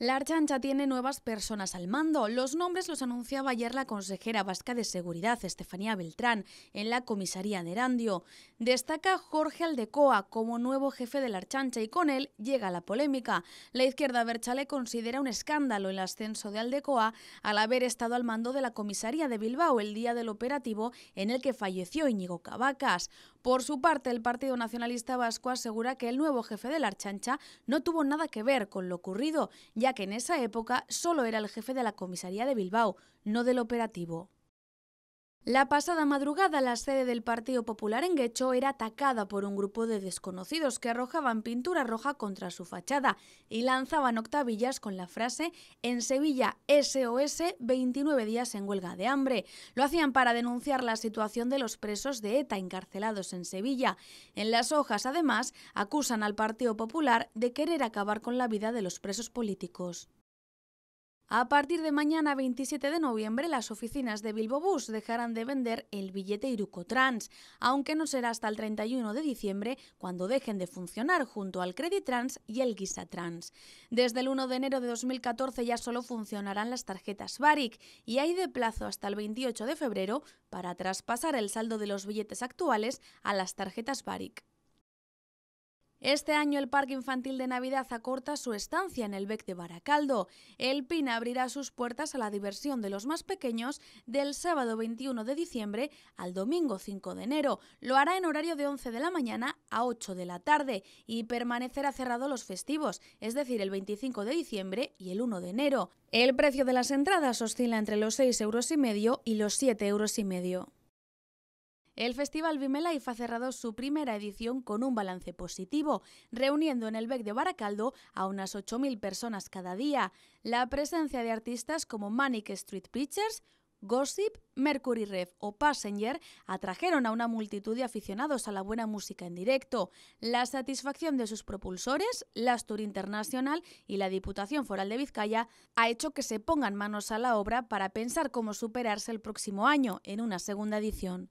La Archancha tiene nuevas personas al mando. Los nombres los anunciaba ayer la consejera vasca de Seguridad, Estefanía Beltrán, en la comisaría de Erandio. Destaca Jorge Aldecoa como nuevo jefe de la Archancha y con él llega la polémica. La izquierda Berchale considera un escándalo el ascenso de Aldecoa al haber estado al mando de la comisaría de Bilbao el día del operativo en el que falleció Íñigo Cavacas. Por su parte, el Partido Nacionalista Vasco asegura que el nuevo jefe de la Archancha no tuvo nada que ver con lo ocurrido, ya que en esa época solo era el jefe de la comisaría de Bilbao, no del operativo. La pasada madrugada la sede del Partido Popular en Guecho era atacada por un grupo de desconocidos que arrojaban pintura roja contra su fachada y lanzaban octavillas con la frase En Sevilla SOS 29 días en huelga de hambre. Lo hacían para denunciar la situación de los presos de ETA encarcelados en Sevilla. En las hojas, además, acusan al Partido Popular de querer acabar con la vida de los presos políticos. A partir de mañana 27 de noviembre, las oficinas de Bus dejarán de vender el billete Trans, aunque no será hasta el 31 de diciembre cuando dejen de funcionar junto al Credit Trans y el Trans. Desde el 1 de enero de 2014 ya solo funcionarán las tarjetas Baric y hay de plazo hasta el 28 de febrero para traspasar el saldo de los billetes actuales a las tarjetas Baric. Este año el Parque Infantil de Navidad acorta su estancia en el Bec de Baracaldo. El PIN abrirá sus puertas a la diversión de los más pequeños del sábado 21 de diciembre al domingo 5 de enero. Lo hará en horario de 11 de la mañana a 8 de la tarde y permanecerá cerrado los festivos, es decir, el 25 de diciembre y el 1 de enero. El precio de las entradas oscila entre los 6 euros y medio y los 7 euros y medio. El Festival Life ha cerrado su primera edición con un balance positivo, reuniendo en el BEC de Baracaldo a unas 8.000 personas cada día. La presencia de artistas como Manic Street Preachers, Gossip, Mercury Rev o Passenger atrajeron a una multitud de aficionados a la buena música en directo. La satisfacción de sus propulsores, la Tour Internacional y la Diputación Foral de Vizcaya ha hecho que se pongan manos a la obra para pensar cómo superarse el próximo año en una segunda edición.